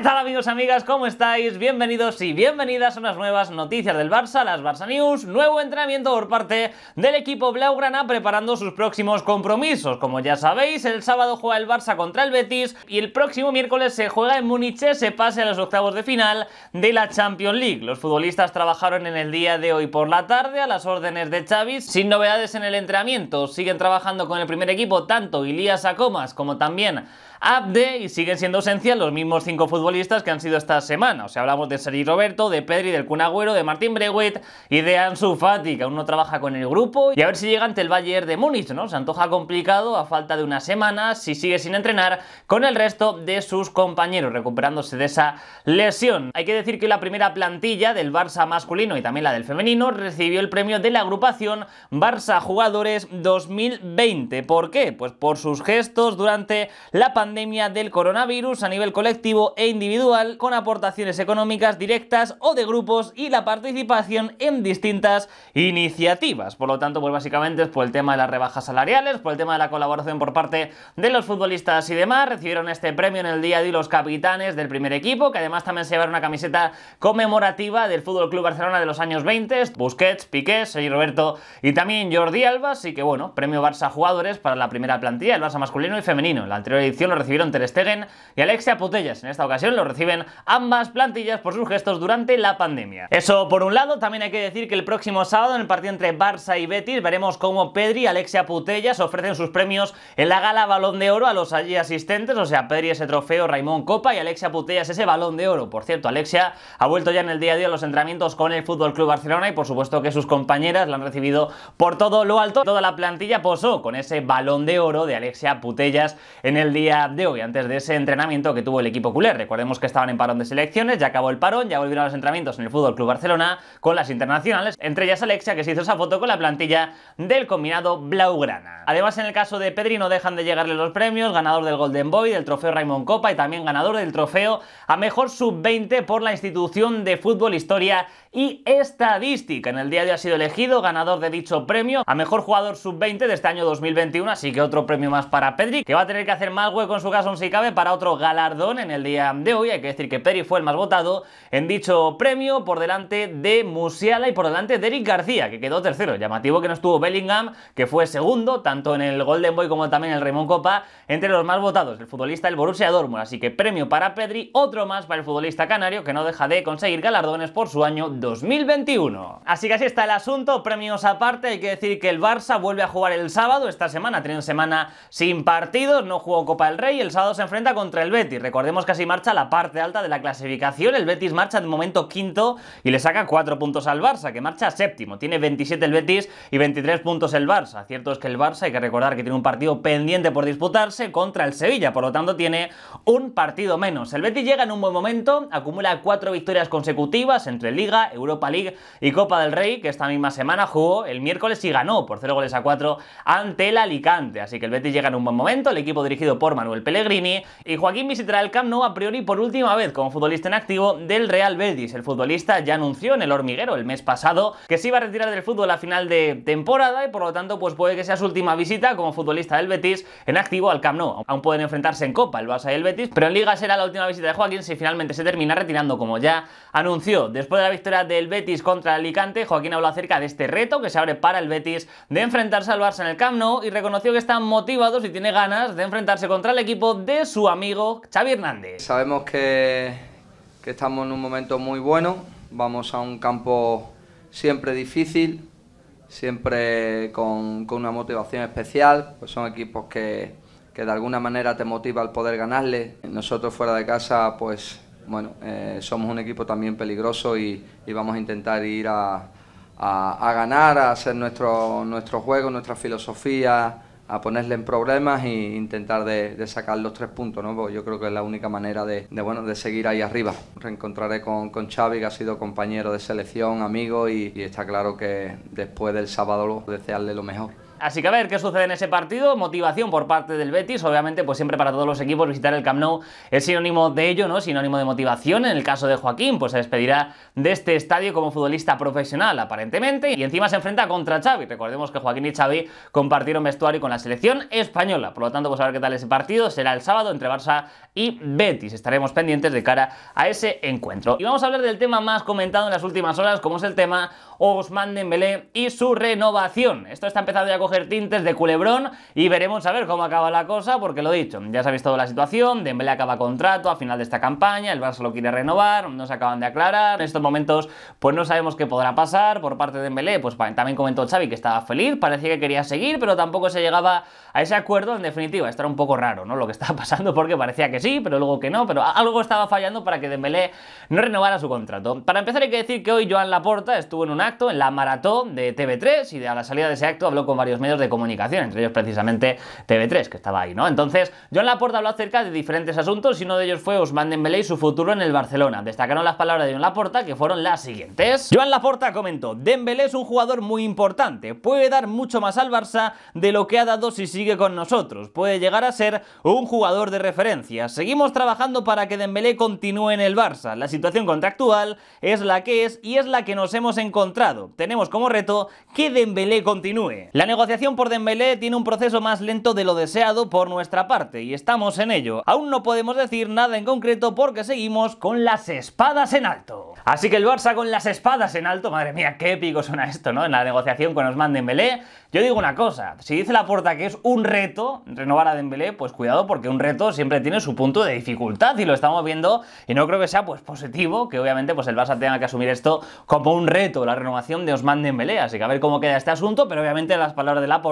¿Qué tal amigos, amigas? ¿Cómo estáis? Bienvenidos y bienvenidas a unas nuevas noticias del Barça, las Barça News, nuevo entrenamiento por parte del equipo Blaugrana preparando sus próximos compromisos. Como ya sabéis, el sábado juega el Barça contra el Betis y el próximo miércoles se juega en Múnich, se pase a los octavos de final de la Champions League. Los futbolistas trabajaron en el día de hoy por la tarde a las órdenes de Xavi, sin novedades en el entrenamiento. Siguen trabajando con el primer equipo tanto Ilias Acomas como también Abde y siguen siendo ausencia los mismos cinco futbolistas que han sido esta semana. O sea, hablamos de Sergi Roberto, de Pedri, del Cunagüero, de Martín Breguet y de Ansu Fati, que aún no trabaja con el grupo. Y a ver si llega ante el Bayern de Múnich, ¿no? Se antoja complicado a falta de una semana si sigue sin entrenar con el resto de sus compañeros, recuperándose de esa lesión. Hay que decir que la primera plantilla del Barça masculino y también la del femenino recibió el premio de la agrupación Barça Jugadores 2020. ¿Por qué? Pues por sus gestos durante la pandemia pandemia del coronavirus a nivel colectivo e individual, con aportaciones económicas directas o de grupos y la participación en distintas iniciativas. Por lo tanto, pues básicamente es por el tema de las rebajas salariales, por el tema de la colaboración por parte de los futbolistas y demás. Recibieron este premio en el día de hoy los capitanes del primer equipo, que además también se llevaron una camiseta conmemorativa del Fútbol Club Barcelona de los años 20, Busquets, Piqué, soy Roberto y también Jordi Alba. Así que bueno, premio Barça jugadores para la primera plantilla, el Barça masculino y femenino. la anterior edición recibieron Ter Stegen y Alexia Putellas. En esta ocasión lo reciben ambas plantillas por sus gestos durante la pandemia. Eso por un lado, también hay que decir que el próximo sábado en el partido entre Barça y Betis veremos cómo Pedri y Alexia Putellas ofrecen sus premios en la gala Balón de Oro a los allí asistentes, o sea, Pedri ese trofeo, Raimón Copa y Alexia Putellas ese Balón de Oro. Por cierto, Alexia ha vuelto ya en el día a día a los entrenamientos con el FC Barcelona y por supuesto que sus compañeras la han recibido por todo lo alto. Toda la plantilla posó con ese Balón de Oro de Alexia Putellas en el día de hoy, antes de ese entrenamiento que tuvo el equipo culé. Recordemos que estaban en parón de selecciones, ya acabó el parón, ya volvieron a los entrenamientos en el Fútbol Club Barcelona con las internacionales, entre ellas Alexia, que se hizo esa foto con la plantilla del combinado Blaugrana. Además, en el caso de Pedri, no dejan de llegarle los premios, ganador del Golden Boy, del trofeo Raymond Copa y también ganador del trofeo a mejor sub-20 por la institución de fútbol, historia y estadística. En el día de hoy ha sido elegido ganador de dicho premio a mejor jugador sub-20 de este año 2021, así que otro premio más para Pedri, que va a tener que hacer más hueco su caso, si cabe, para otro galardón en el día de hoy. Hay que decir que Peri fue el más votado en dicho premio por delante de Musiala y por delante de Eric García, que quedó tercero. Llamativo que no estuvo Bellingham, que fue segundo, tanto en el Golden Boy como también en el Raymond Copa, entre los más votados, el futbolista el Borussia Dortmund. Así que premio para Pedri, otro más para el futbolista canario, que no deja de conseguir galardones por su año 2021. Así que así está el asunto, premios aparte, hay que decir que el Barça vuelve a jugar el sábado, esta semana, tiene semana sin partidos, no jugó Copa del Rey, y el sábado se enfrenta contra el Betis. Recordemos que así marcha la parte alta de la clasificación. El Betis marcha de momento quinto y le saca cuatro puntos al Barça, que marcha séptimo. Tiene 27 el Betis y 23 puntos el Barça. Cierto es que el Barça, hay que recordar que tiene un partido pendiente por disputarse contra el Sevilla, por lo tanto tiene un partido menos. El Betis llega en un buen momento, acumula cuatro victorias consecutivas entre Liga, Europa League y Copa del Rey, que esta misma semana jugó el miércoles y ganó por 0 goles a 4 ante el Alicante. Así que el Betis llega en un buen momento, el equipo dirigido por Manuel Pellegrini y Joaquín visitará el Camp Nou a priori por última vez como futbolista en activo del Real Betis. El futbolista ya anunció en el hormiguero el mes pasado que se iba a retirar del fútbol a final de temporada y por lo tanto pues puede que sea su última visita como futbolista del Betis en activo al Camp Nou. Aún pueden enfrentarse en Copa el Barça y el Betis, pero en Liga será la última visita de Joaquín si finalmente se termina retirando como ya anunció. Después de la victoria del Betis contra el Alicante, Joaquín habló acerca de este reto que se abre para el Betis de enfrentarse al Barça en el Camp Nou y reconoció que están motivados y tiene ganas de enfrentarse contra el equipo de su amigo Xavi Hernández. Sabemos que, estamos en un momento muy bueno, vamos a un campo siempre difícil, siempre con, una motivación especial, pues son equipos que, de alguna manera te motiva el poder ganarle. Nosotros fuera de casa, pues bueno, eh, somos un equipo también peligroso y, vamos a intentar ir a, ganar, a hacer nuestro, nuestro juego, nuestra filosofía, a ponerle en problemas e intentar de, sacar los tres puntos, ¿no? Porque yo creo que es la única manera de, bueno, de seguir ahí arriba. Reencontraré con, con Xavi, que ha sido compañero de selección, amigo, y, y está claro que después del sábado desearle lo mejor. Así que a ver qué sucede en ese partido. Motivación por parte del Betis, obviamente, pues siempre para todos los equipos visitar el Camp Nou es sinónimo de ello, ¿no? Sinónimo de motivación. En el caso de Joaquín, pues se despedirá de este estadio como futbolista profesional, aparentemente, y encima se enfrenta contra Xavi. Recordemos que Joaquín y Xavi compartieron vestuario con la selección española. Por lo tanto, pues a ver qué tal ese partido. Será el sábado entre Barça y Betis. Estaremos pendientes de cara a ese encuentro. Y vamos a hablar del tema más comentado en las últimas horas, como es el tema Ousmane Dembélé y su renovación. Esto está empezando ya a tintes de culebrón y veremos a ver cómo acaba la cosa, porque lo dicho, ya se sabéis toda la situación, Dembélé acaba contrato a final de esta campaña, el Barça lo quiere renovar, no se acaban de aclarar, en estos momentos pues no sabemos qué podrá pasar por parte de Dembélé, pues también comentó Xavi que estaba feliz, parecía que quería seguir, pero tampoco se llegaba a ese acuerdo, en definitiva, esto era un poco raro, ¿no? Lo que estaba pasando porque parecía que sí, pero luego que no, pero algo estaba fallando para que Dembélé no renovara su contrato. Para empezar hay que decir que hoy Joan Laporta estuvo en un acto, en la maratón de TV3 y a la salida de ese acto habló con varios medios de comunicación, entre ellos precisamente TV3, que estaba ahí, ¿no? Entonces, Joan Laporta habló acerca de diferentes asuntos y uno de ellos fue Ousmane Dembélé y su futuro en el Barcelona. Destacaron las palabras de Joan Laporta que fueron las siguientes. Joan Laporta comentó, Dembélé es un jugador muy importante, puede dar mucho más al Barça de lo que ha dado si sigue con nosotros, puede llegar a ser un jugador de referencia. Seguimos trabajando para que Dembélé continúe en el Barça. La situación contractual es la que es y es la que nos hemos encontrado. Tenemos como reto que Dembélé continúe. La negociación la negociación por Dembélé tiene un proceso más lento de lo deseado por nuestra parte y estamos en ello. Aún no podemos decir nada en concreto porque seguimos con las espadas en alto. Así que el Barça con las espadas en alto, madre mía, qué épico suena esto, ¿no? En la negociación con Osman Dembélé. Yo digo una cosa, si dice la puerta que es un reto renovar a Dembélé, pues cuidado porque un reto siempre tiene su punto de dificultad y lo estamos viendo y no creo que sea pues positivo que obviamente pues el Barça tenga que asumir esto como un reto, la renovación de Osman Dembélé, así que a ver cómo queda este asunto, pero obviamente las palabras de la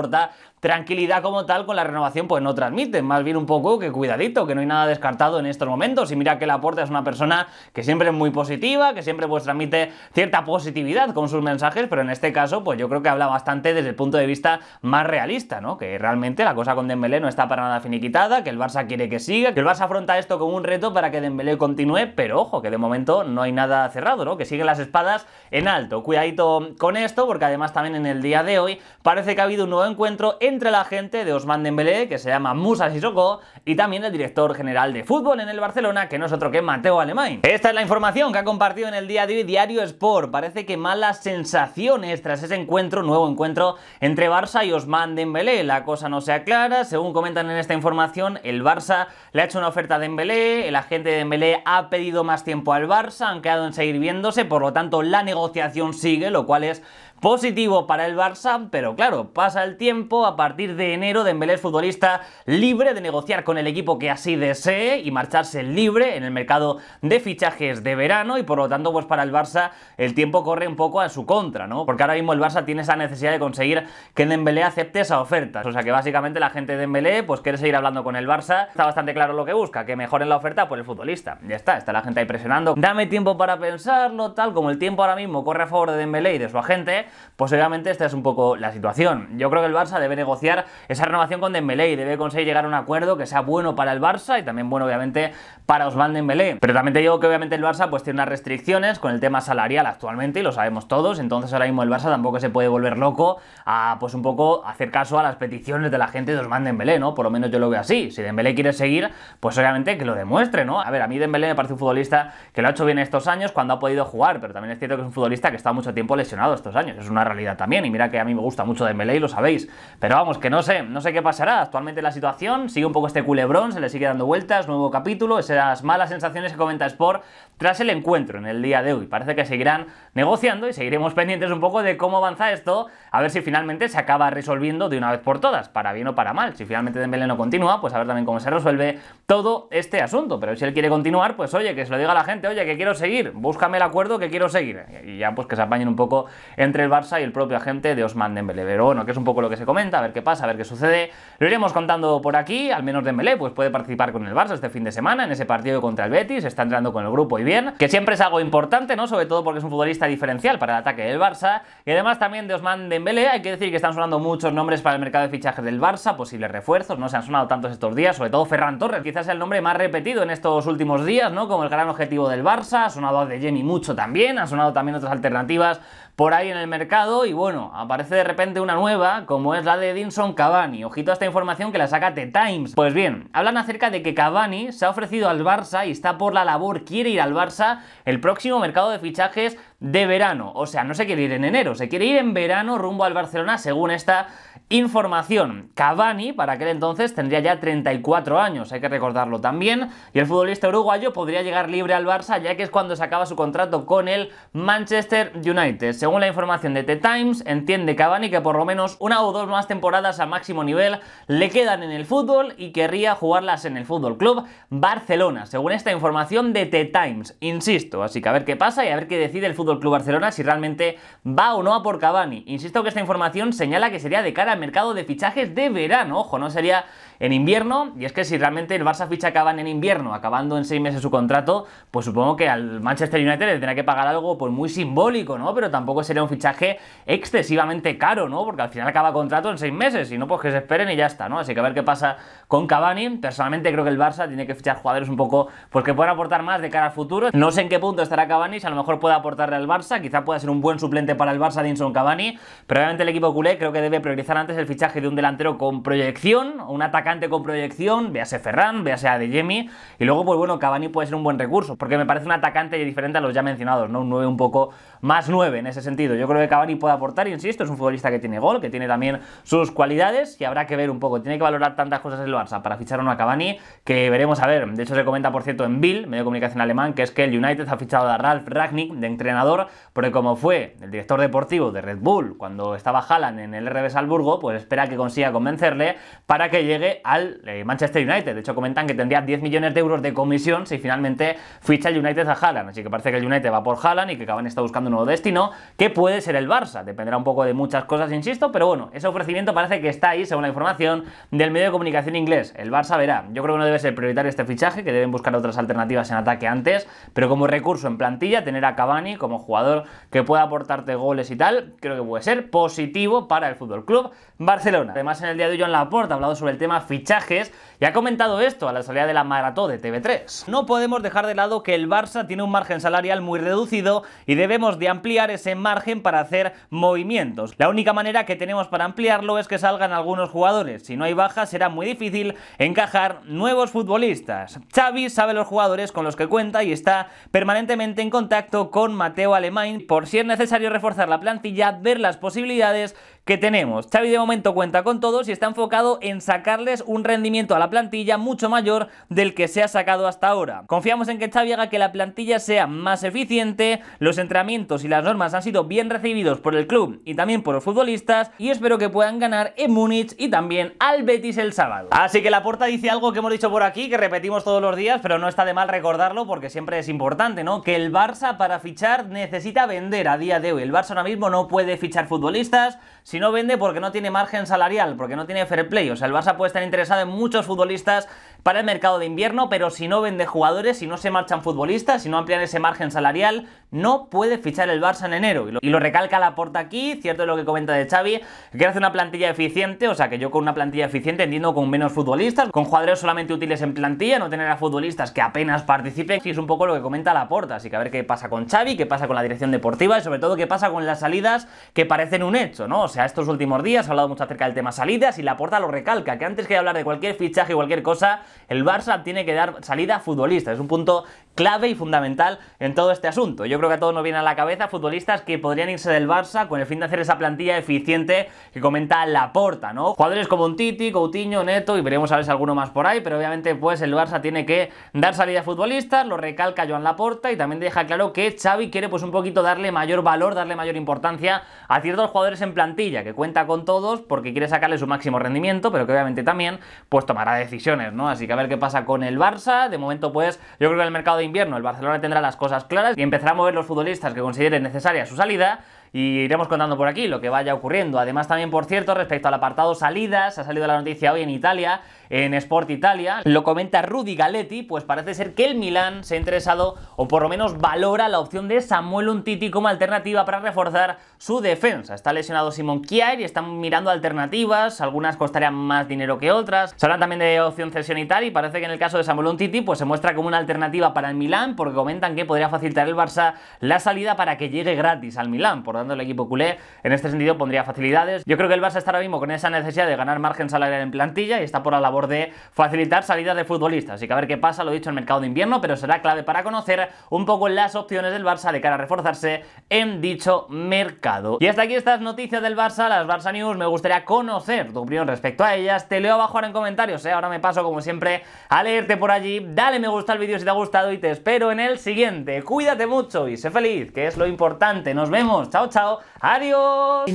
tranquilidad como tal con la renovación pues no transmiten, más bien un poco que cuidadito, que no hay nada descartado en estos momentos y mira que la puerta es una persona que siempre es muy positiva, que siempre pues transmite cierta positividad con sus mensajes, pero en este caso pues yo creo que habla bastante desde el punto de vista más realista, ¿no? Que realmente la cosa con Dembélé no está para nada finiquitada, que el Barça quiere que siga, que el Barça afronta esto como un reto para que Dembélé continúe, pero ojo, que de momento no hay nada cerrado, ¿no? Que siguen las espadas en alto. Cuidadito con esto, porque además también en el día de hoy parece que ha habido un nuevo encuentro entre la gente de Osman Dembélé, que se llama Musa Sissoko, y también el director general de fútbol en el Barcelona, que no es otro que Mateo Alemán. Esta es la información que ha compartido en el día de hoy Diario Sport. Parece que malas sensaciones tras ese encuentro, nuevo encuentro entre Barça y Osman Dembélé. La cosa no se aclara, según comentan en esta información, el Barça le ha hecho una oferta a Dembélé, el agente de Dembélé ha pedido más tiempo al Barça, han quedado en seguir viéndose, por lo tanto la negociación sigue, lo cual es positivo para el Barça, pero claro, pasa el tiempo, a partir de enero Dembélé es futbolista libre de negociar con el equipo que así desee y marcharse libre en el mercado de fichajes de verano y por lo tanto pues para el Barça el tiempo corre un poco a su contra, ¿no? Porque ahora mismo el Barça tiene esa necesidad de conseguir que Dembélé acepte esa oferta, o sea que básicamente la gente de Dembélé pues quiere seguir hablando con el Barça, está bastante claro lo que busca, que mejoren la oferta por el futbolista, ya está, está la gente ahí presionando, dame tiempo para pensarlo, tal como el tiempo ahora mismo corre a favor de Dembélé y de su agente, pues obviamente esta es un poco la situación. Yo creo que el Barça debe negociar esa renovación con Dembélé y debe conseguir llegar a un acuerdo que sea bueno para el Barça y también bueno obviamente para Osman Dembélé. Pero también te digo que obviamente el Barça pues tiene unas restricciones con el tema salarial actualmente y lo sabemos todos, entonces ahora mismo el Barça tampoco se puede volver loco a pues un poco hacer caso a las peticiones de la gente de Osman Dembélé, ¿no? Por lo menos yo lo veo así. Si Dembélé quiere seguir, pues obviamente que lo demuestre, ¿no? A ver, a mí Dembélé me parece un futbolista que lo ha hecho bien estos años cuando ha podido jugar, pero también es cierto que es un futbolista que está mucho tiempo lesionado estos años es una realidad también. Y mira que a mí me gusta mucho Dembélé y lo sabéis. Pero vamos, que no sé, no sé qué pasará. Actualmente la situación sigue un poco este culebrón, se le sigue dando vueltas, nuevo capítulo, esas malas sensaciones que comenta Sport tras el encuentro en el día de hoy. Parece que seguirán negociando y seguiremos pendientes un poco de cómo avanza esto, a ver si finalmente se acaba resolviendo de una vez por todas, para bien o para mal. Si finalmente Dembélé no continúa, pues a ver también cómo se resuelve todo este asunto. Pero si él quiere continuar, pues oye, que se lo diga a la gente, oye, que quiero seguir, búscame el acuerdo que quiero seguir. Y ya pues que se apañen un poco entre Barça y el propio agente de Osman Dembélé. Pero bueno, que es un poco lo que se comenta, a ver qué pasa, a ver qué sucede. Lo iremos contando por aquí, al menos Dembélé pues puede participar con el Barça este fin de semana en ese partido contra el Betis, está entrando con el grupo y bien, que siempre es algo importante, ¿no? Sobre todo porque es un futbolista diferencial para el ataque del Barça. Y además también de Osman Dembélé, hay que decir que están sonando muchos nombres para el mercado de fichajes del Barça, posibles refuerzos, no se han sonado tantos estos días, sobre todo Ferran Torres, quizás sea el nombre más repetido en estos últimos días, ¿no? Como el gran objetivo del Barça, ha sonado a De Jenny mucho también, han sonado también otras alternativas por ahí en el mercado y bueno, aparece de repente una nueva, como es la de Edinson Cavani. Ojito a esta información que la saca The Times. Pues bien, hablan acerca de que Cavani se ha ofrecido al Barça y está por la labor, quiere ir al Barça el próximo mercado de fichajes de verano. O sea, no se quiere ir en enero, se quiere ir en verano rumbo al Barcelona según esta Información, Cavani para aquel entonces tendría ya 34 años, hay que recordarlo también, y el futbolista uruguayo podría llegar libre al Barça ya que es cuando se acaba su contrato con el Manchester United. Según la información de The Times, entiende Cavani que por lo menos una o dos más temporadas a máximo nivel le quedan en el fútbol y querría jugarlas en el Fútbol Club Barcelona, según esta información de The Times, insisto, así que a ver qué pasa y a ver qué decide el Fútbol Club Barcelona si realmente va o no a por Cavani. Insisto que esta información señala que sería de cara a mercado de fichajes de verano. Ojo, no sería en invierno. Y es que si realmente el Barça ficha acaban en invierno, acabando en seis meses su contrato, pues supongo que al Manchester United le tendrá que pagar algo pues muy simbólico, ¿no? Pero tampoco sería un fichaje excesivamente caro, ¿no? Porque al final acaba contrato en seis meses. Y no, pues que se esperen y ya está, ¿no? Así que a ver qué pasa con Cavani. Personalmente creo que el Barça tiene que fichar jugadores un poco porque que puedan aportar más de cara al futuro. No sé en qué punto estará Cavani, si a lo mejor puede aportarle al Barça, quizá pueda ser un buen suplente para el Barça Dinson Cavani, pero obviamente el equipo culé creo que debe priorizar antes es el fichaje de un delantero con proyección, un atacante con proyección, véase Ferran, véase Adeyemi, y luego, pues bueno, Cavani puede ser un buen recurso, porque me parece un atacante diferente a los ya mencionados, ¿no? Un 9 un poco más 9 en ese sentido. Yo creo que Cavani puede aportar, Y insisto, es un futbolista que tiene gol, que tiene también sus cualidades, y habrá que ver un poco, tiene que valorar tantas cosas el Barça para fichar a una Cavani, que veremos a ver. De hecho, se comenta, por cierto, en Bill, medio de comunicación alemán, que es que el United ha fichado a Ralf Ragnick de entrenador, porque como fue el director deportivo de Red Bull cuando estaba Haaland en el RB Salzburgo, pues espera que consiga convencerle para que llegue al eh, Manchester United. De hecho, comentan que tendría 10 millones de euros de comisión si finalmente ficha el United a Haaland. Así que parece que el United va por Haaland y que Cavani está buscando un nuevo destino, que puede ser el Barça. Dependerá un poco de muchas cosas, insisto, pero bueno, ese ofrecimiento parece que está ahí, según la información del medio de comunicación inglés. El Barça verá. Yo creo que no debe ser prioritario este fichaje, que deben buscar otras alternativas en ataque antes, pero como recurso en plantilla, tener a Cavani como jugador que pueda aportarte goles y tal, creo que puede ser positivo para el Fútbol Club. Barcelona. Además, en el día de hoy, Joan Laporta ha hablado sobre el tema fichajes y ha comentado esto a la salida de la maratón de TV3. No podemos dejar de lado que el Barça tiene un margen salarial muy reducido y debemos de ampliar ese margen para hacer movimientos. La única manera que tenemos para ampliarlo es que salgan algunos jugadores. Si no hay bajas, será muy difícil encajar nuevos futbolistas. Xavi sabe los jugadores con los que cuenta y está permanentemente en contacto con Mateo Alemán por si es necesario reforzar la plantilla, ver las posibilidades que tenemos. Xavi momento cuenta con todos y está enfocado en sacarles un rendimiento a la plantilla mucho mayor del que se ha sacado hasta ahora. Confiamos en que Xavi haga que la plantilla sea más eficiente, los entrenamientos y las normas han sido bien recibidos por el club y también por los futbolistas y espero que puedan ganar en Múnich y también al Betis el sábado. Así que la puerta dice algo que hemos dicho por aquí, que repetimos todos los días, pero no está de mal recordarlo porque siempre es importante, ¿no? Que el Barça para fichar necesita vender a día de hoy. El Barça ahora mismo no puede fichar futbolistas si no vende porque no tiene tiene margen salarial, porque no tiene fair play. O sea, el Barça puede estar interesado en muchos futbolistas para el mercado de invierno, pero si no vende jugadores, si no se marchan futbolistas, si no amplían ese margen salarial, no puede fichar el Barça en enero. Y lo, recalca La Porta aquí, cierto es lo que comenta de Xavi, que hace una plantilla eficiente, o sea que yo con una plantilla eficiente entiendo con menos futbolistas, con jugadores solamente útiles en plantilla, no tener a futbolistas que apenas participen, y es un poco lo que comenta La Porta. Así que a ver qué pasa con Xavi, qué pasa con la dirección deportiva y sobre todo qué pasa con las salidas que parecen un hecho, ¿no? O sea, estos últimos días ha hablado mucho acerca del tema salidas y La Porta lo recalca, que antes que hablar de cualquier fichaje, o cualquier cosa, el Barça tiene que dar salida a futbolistas. Es un punto clave y fundamental en todo este asunto. Yo creo que a todos nos viene a la cabeza futbolistas que podrían irse del Barça con el fin de hacer esa plantilla eficiente que comenta Laporta, ¿no? Jugadores como un Titi, Coutinho, Neto y veremos a ver si alguno más por ahí, pero obviamente pues el Barça tiene que dar salida a futbolistas, lo recalca Joan Laporta y también deja claro que Xavi quiere pues un poquito darle mayor valor, darle mayor importancia a ciertos jugadores en plantilla, que cuenta con todos porque quiere sacarle su máximo rendimiento, pero que obviamente también pues tomará decisiones, ¿no? Así que a ver qué pasa con el Barça, de momento pues yo creo que el mercado de invierno el Barcelona tendrá las cosas claras y empezará a mover los futbolistas que consideren necesaria su salida y iremos contando por aquí lo que vaya ocurriendo. Además también, por cierto, respecto al apartado salidas, ha salido la noticia hoy en Italia en Sport Italia. Lo comenta Rudy Galetti, pues parece ser que el Milan se ha interesado o por lo menos valora la opción de Samuel Untiti como alternativa para reforzar su defensa. Está lesionado Simon Kier y están mirando alternativas, algunas costarían más dinero que otras. Se habla también de opción cesión y tal y parece que en el caso de Samuel Untiti pues se muestra como una alternativa para el Milan porque comentan que podría facilitar el Barça la salida para que llegue gratis al Milan. Por tanto el equipo culé en este sentido pondría facilidades. Yo creo que el Barça está ahora mismo con esa necesidad de ganar margen salarial en plantilla y está por la labor de facilitar salidas de futbolistas. Así que a ver qué pasa, lo he dicho, en el mercado de invierno, pero será clave para conocer un poco las opciones del Barça de cara a reforzarse en dicho mercado. Y hasta aquí estas noticias del Barça, las Barça News. Me gustaría conocer tu opinión respecto a ellas. Te leo abajo ahora en comentarios, ¿eh? ahora me paso como siempre a leerte por allí. Dale me gusta al vídeo si te ha gustado y te espero en el siguiente. Cuídate mucho y sé feliz, que es lo importante. Nos vemos. Chao, chao. Adiós.